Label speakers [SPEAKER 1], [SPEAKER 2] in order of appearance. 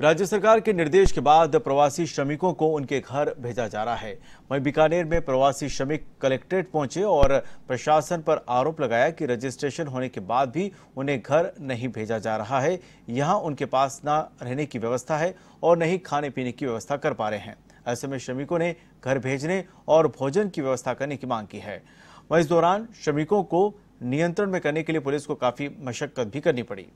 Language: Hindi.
[SPEAKER 1] राज्य सरकार के निर्देश के बाद प्रवासी श्रमिकों को उनके घर भेजा जा रहा है वहीं बीकानेर में प्रवासी श्रमिक कलेक्ट्रेट पहुंचे और प्रशासन पर आरोप लगाया कि रजिस्ट्रेशन होने के बाद भी उन्हें घर नहीं भेजा जा रहा है यहां उनके पास ना रहने की व्यवस्था है और न ही खाने पीने की व्यवस्था कर पा रहे हैं ऐसे में श्रमिकों ने घर भेजने और भोजन की व्यवस्था करने की मांग की है वहीं इस दौरान श्रमिकों को नियंत्रण में करने के लिए पुलिस को काफी मशक्कत भी करनी पड़ी